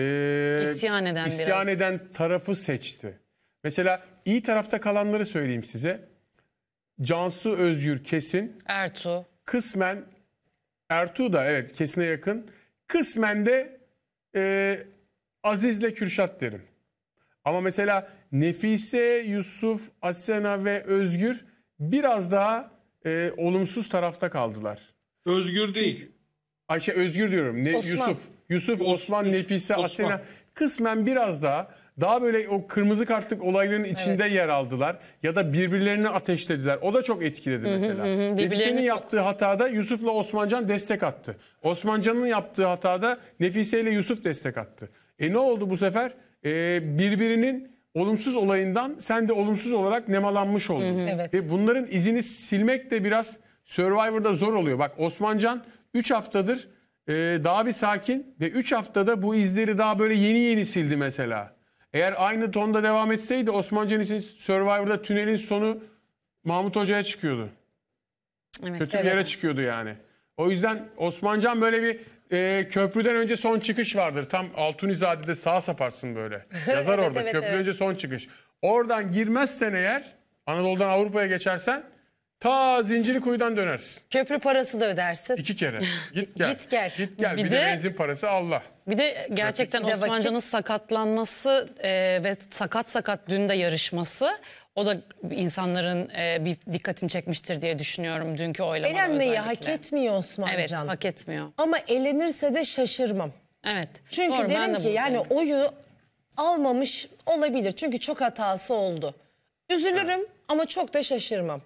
e, İsyan eden isyan biraz. eden tarafı seçti. Mesela iyi tarafta kalanları söyleyeyim size. Cansu Özgür Kesin, Ertuğ. kısmen Ertuğ da evet Kesin'e yakın, kısmen de e, Aziz'le Kürşat derim. Ama mesela Nefise, Yusuf, Asena ve Özgür biraz daha e, olumsuz tarafta kaldılar. Özgür değil. Ayşe Özgür diyorum. Ne, Osman. Yusuf, Yusuf, Osman, Yus, Nefise, Osman. Asena kısmen biraz daha daha böyle o kırmızı kartlık olayların içinde evet. yer aldılar ya da birbirlerini ateşlediler. O da çok etkiledi mesela. Nefise'nin yaptığı hatada Yusuf'la Osmancan destek attı. Osmancan'ın yaptığı hatada Nefise ile Yusuf destek attı. E ne oldu bu sefer? E, birbirinin olumsuz olayından sen de olumsuz olarak nemalanmış oldun. Hı hı. Evet. Ve bunların izini silmek de biraz Survivor'da zor oluyor. Bak Osmancan 3 haftadır e, daha bir sakin ve 3 haftada bu izleri daha böyle yeni yeni sildi mesela. Eğer aynı tonda devam etseydi Osman Cenis'in Survivor'da tünelin sonu Mahmut Hoca'ya çıkıyordu. Evet, Kötü evet. yere çıkıyordu yani. O yüzden Osmancan böyle bir e, köprüden önce son çıkış vardır. Tam Altunizade'de sağ saparsın böyle. Yazar evet, orada. Evet, köprüden evet. önce son çıkış. Oradan girmezsen eğer Anadolu'dan Avrupa'ya geçersen Ta zincirli kuyudan dönersin. Köprü parası da ödersin. İki kere. Git gel. Git gel. Git gel. Bir, Bir de, de- benzin parası Allah. Bir de gerçekten Bir Osmancan'ın sakatlanması e, ve sakat sakat dün de yarışması o da insanların e, bir dikkatini çekmiştir diye düşünüyorum dünkü oylamada Elenmeyi hak özellikle. etmiyor Osman Evet hak etmiyor. Ama elenirse de şaşırmam. Evet. Çünkü Doğru, ben derim de ki yani derim. oyu almamış olabilir. Çünkü çok hatası oldu. Üzülürüm ama çok da şaşırmam.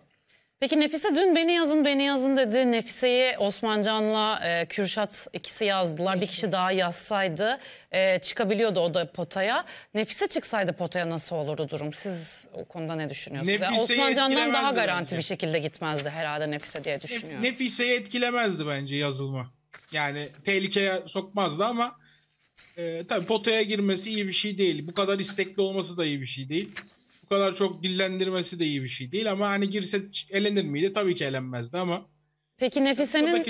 Peki Nefise dün beni yazın beni yazın dedi. Nefise'yi Osmancan'la e, Kürşat ikisi yazdılar. Bir kişi daha yazsaydı e, çıkabiliyordu o da potaya. Nefise çıksaydı potaya nasıl olurdu durum? Siz o konuda ne düşünüyorsunuz? Yani Osmancan'dan daha garanti bence. bir şekilde gitmezdi herhalde Nefise diye düşünüyorum. Nefise'yi etkilemezdi bence yazılma. Yani tehlikeye sokmazdı ama e, tabii potaya girmesi iyi bir şey değil. Bu kadar istekli olması da iyi bir şey değil bu kadar çok dillendirmesi de iyi bir şey değil ama hani girse elenir miydi? Tabii ki elenmezdi ama. Peki Nefise'nin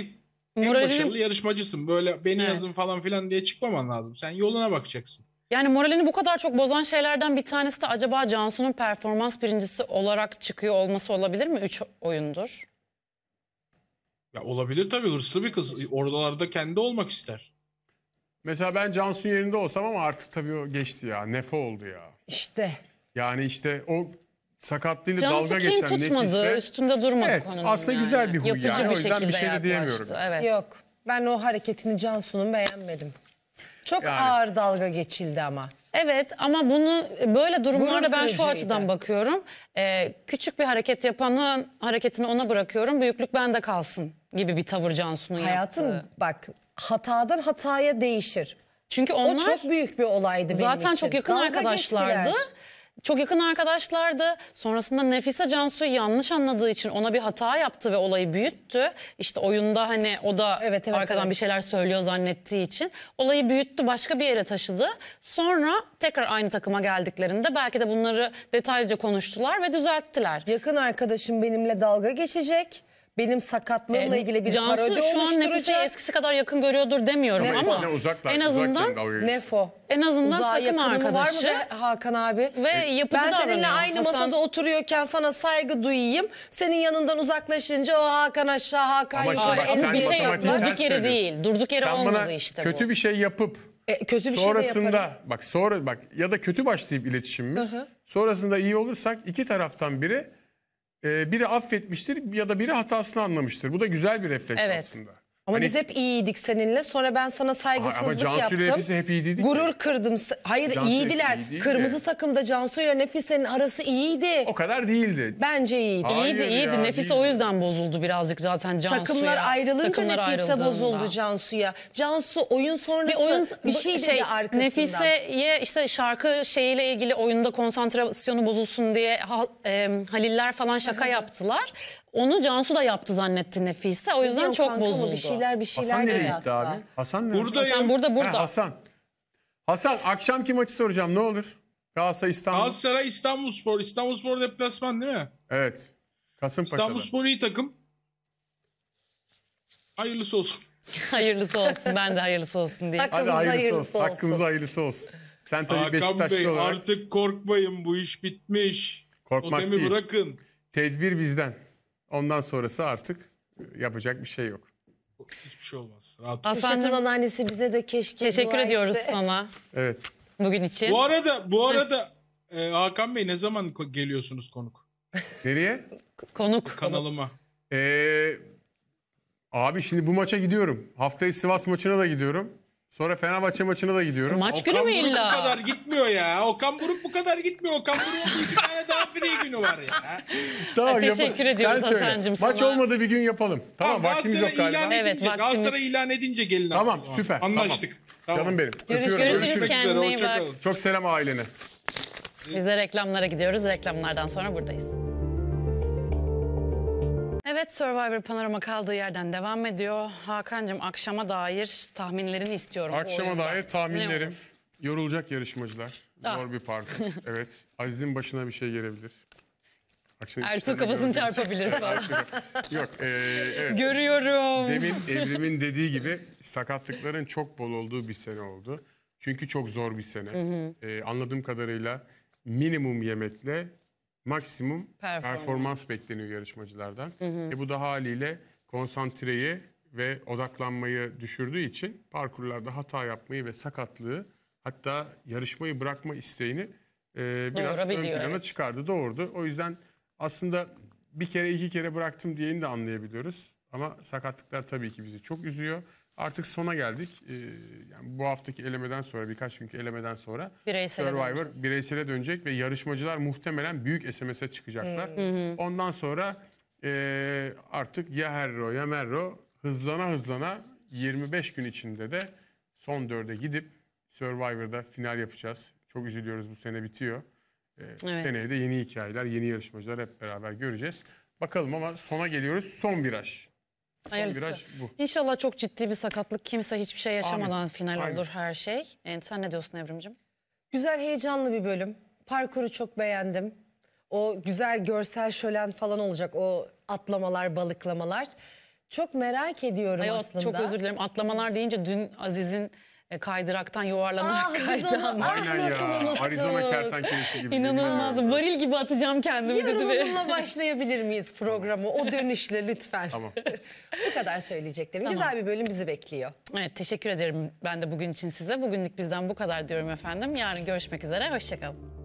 en moralini... başarılı yarışmacısın. Böyle beni evet. yazın falan filan diye çıkmaman lazım. Sen yoluna bakacaksın. Yani moralini bu kadar çok bozan şeylerden bir tanesi de acaba Cansu'nun performans birincisi olarak çıkıyor olması olabilir mi? Üç oyundur. Ya olabilir tabii hırslı bir kız. Oralarda kendi olmak ister. Mesela ben Cansu'nun yerinde olsam ama artık tabii o geçti ya. Nefo oldu ya. İşte. Yani işte o sakatlığıyla Cansu dalga kin geçen tutmadı, nefise. üstünde durmadı Evet, konunun aslında yani. güzel bir huy Yapıcı yani. O yüzden bir şey de diyemiyorum. Evet. Yok. Ben o hareketini Cansu'nun beğenmedim. Çok Yani. ağır dalga geçildi ama. Evet ama bunu böyle durumlarda ben şu açıdan bakıyorum. Ee, küçük bir hareket yapanın hareketini ona bırakıyorum. Büyüklük bende kalsın gibi bir tavır Cansu'nun Hayatım yaptığı. bak hatadan hataya değişir. Çünkü onlar O çok büyük bir olaydı benim için. zaten çok yakın Dalga arkadaşlardı. geçtiler çok yakın arkadaşlardı. Sonrasında Nefise Cansu'yu yanlış anladığı için ona bir hata yaptı ve olayı büyüttü. İşte oyunda hani o da Evet, evet, arkadan evet. bir şeyler söylüyor zannettiği için. Olayı büyüttü başka bir yere taşıdı. Sonra tekrar aynı takıma geldiklerinde belki de bunları detaylıca konuştular ve düzelttiler. Yakın arkadaşım benimle dalga geçecek benim sakatlığımla e, ilgili bir Cansu parodi şu an Nefis'i eskisi kadar yakın görüyordur demiyorum Nefo. ama uzaklar, en azından Nefo. en azından Uzağa takım yakınımı var mı be Hakan abi? ve yapıcı Ben davranıyor. seninle aynı Hasan- masada oturuyorken sana saygı duyayım. Senin yanından uzaklaşınca o Hakan aşağı, Hakan Ama yukarı. bir şey yok. Durduk ters değil. Durduk yere Sen olmadı işte bu. kötü bir şey yapıp E, kötü bir şey sonrasında bak sonra bak ya da kötü başlayıp iletişimimiz Hı hı. sonrasında iyi olursak iki taraftan biri ee, biri affetmiştir ya da biri hatasını anlamıştır. Bu da güzel bir refleks Evet. aslında. Ama Hani- biz hep iyiydik seninle. Sonra ben sana saygısızlık ama Cansu yaptım. ile hep iyi dedik Gurur kırdım. Hayır Cansu iyiydiler. iyi değil de. takımda Cansu ile Nefise'nin arası iyiydi. O kadar değildi. Bence iyiydi. Hayır iyiydi ya, Nefise değil. o yüzden bozuldu birazcık zaten Cansu'ya. Takımlar ayrılınca Takımlar Nefise bozuldu Cansu'ya. Cansu oyun sonrası bir, oyun, şey, dedi arkasından. Nefise'ye işte şarkı şeyiyle ilgili oyunda konsantrasyonu bozulsun diye Haliller falan şaka yaptılar. Onu Cansu da yaptı zannetti Nefise. O yüzden Biliyorum çok kanka bozuldu. Bir şeyler bir şeyler Hasan nereye dedi gitti abi? Hasan nereye? Hasan burada burada. Ha, Hasan. Hasan akşamki maçı soracağım ne olur? Galatasaray İstanbul. Galatasaray İstanbulspor. İstanbulspor deplasman değil mi? Evet. Kasımpaşa'da. İstanbulspor iyi takım. Hayırlısı olsun. hayırlısı olsun. Ben de hayırlısı olsun diye. Hadi Hakkımız hayırlısı, hayırlısı olsun. olsun. Hakkımıza hayırlısı olsun. Sen tabii Hakan Beşiktaşlı olarak. artık korkmayın bu iş bitmiş. Korkmak Odemi değil. bırakın. Tedbir bizden. Ondan sonrası artık e, yapacak bir şey yok. Hiçbir şey olmaz. Rahat. ol. Hasan'cığım bize de keşke teşekkür ediyoruz etse. sana Evet. bugün için. Bu arada bu arada e, Hakan Bey ne zaman geliyorsunuz konuk Nereye? Konuk. kanalıma? Ee, abi şimdi bu maça gidiyorum. Haftaya Sivas maçına da gidiyorum. Sonra Fenerbahçe maçına da gidiyorum. Maç günü mü Buruk illa? bu kadar gitmiyor ya. Okan Buruk bu kadar gitmiyor. Okan Buruk'un bir tane daha free günü var ya. Tamam, Teşekkür ediyoruz Sen söyle. Maç sana. olmadı bir gün yapalım. Tamam, vaktimiz yok galiba. ilan Evet, edince, vaktimiz- Galatasaray ilan edince gelin abi. Tamam, süper, Anlaştık. Tamam. Canım benim. Görüşürüz. Öpüyorum. Görüşürüz. kendine iyi bak. Çok selam ailene. Biz de reklamlara gidiyoruz. Reklamlardan sonra buradayız. Evet Survivor panorama kaldığı yerden devam ediyor. Hakan'cığım akşama dair tahminlerini istiyorum. Akşama dair tahminlerim. Yorulacak yarışmacılar. Ah. Zor bir parti. evet. Aziz'in başına bir şey gelebilir. Ertuğ kafasını çarpabilir Yok. E, evet. Görüyorum. Demin Evrim'in dediği gibi sakatlıkların çok bol olduğu bir sene oldu. Çünkü çok zor bir sene. Hı hı. E, anladığım kadarıyla minimum yemekle maksimum performans, performans bekleniyor yarışmacılardan. Hı hı. E bu da haliyle konsantreyi ve odaklanmayı düşürdüğü için parkurlarda hata yapmayı ve sakatlığı hatta yarışmayı bırakma isteğini e, biraz ön plana evet. çıkardı, doğurdu. O yüzden aslında bir kere iki kere bıraktım diyeni de anlayabiliyoruz. Ama sakatlıklar tabii ki bizi çok üzüyor. Artık sona geldik. Ee, yani bu haftaki elemeden sonra, birkaç günkü elemeden sonra bireysele Survivor döneceğiz. bireysele dönecek ve yarışmacılar muhtemelen büyük SMS'e çıkacaklar. Hmm. Ondan sonra e, artık ya Herro ya Merro hızlana hızlana 25 gün içinde de son dörde gidip Survivor'da final yapacağız. Çok üzülüyoruz bu sene bitiyor. Ee, evet. Seneye de yeni hikayeler, yeni yarışmacılar hep beraber göreceğiz. Bakalım ama sona geliyoruz. Son viraj. Hayırlısı. İnşallah çok ciddi bir sakatlık kimse hiçbir şey yaşamadan Amin. final Aynen. olur her şey. Yani sen ne diyorsun Evrimcim? Güzel heyecanlı bir bölüm. Parkuru çok beğendim. O güzel görsel şölen falan olacak. O atlamalar, balıklamalar. Çok merak ediyorum Ay, aslında. Çok özür dilerim. Atlamalar deyince dün Aziz'in e, kaydıraktan yuvarlanarak ah, kaydı Ah, nasıl ya. Unuttuk. Arizona kertenkelesi gibi. İnanılmaz. Varil gibi atacağım kendimi Yarın dedi. Yarın onunla başlayabilir miyiz programı? O dönüşle lütfen. Tamam. Bu kadar söyleyeceklerim. Tamam. Güzel bir bölüm bizi bekliyor. Evet teşekkür ederim ben de bugün için size. Bugünlük bizden bu kadar diyorum efendim. Yarın görüşmek üzere. Hoşçakalın.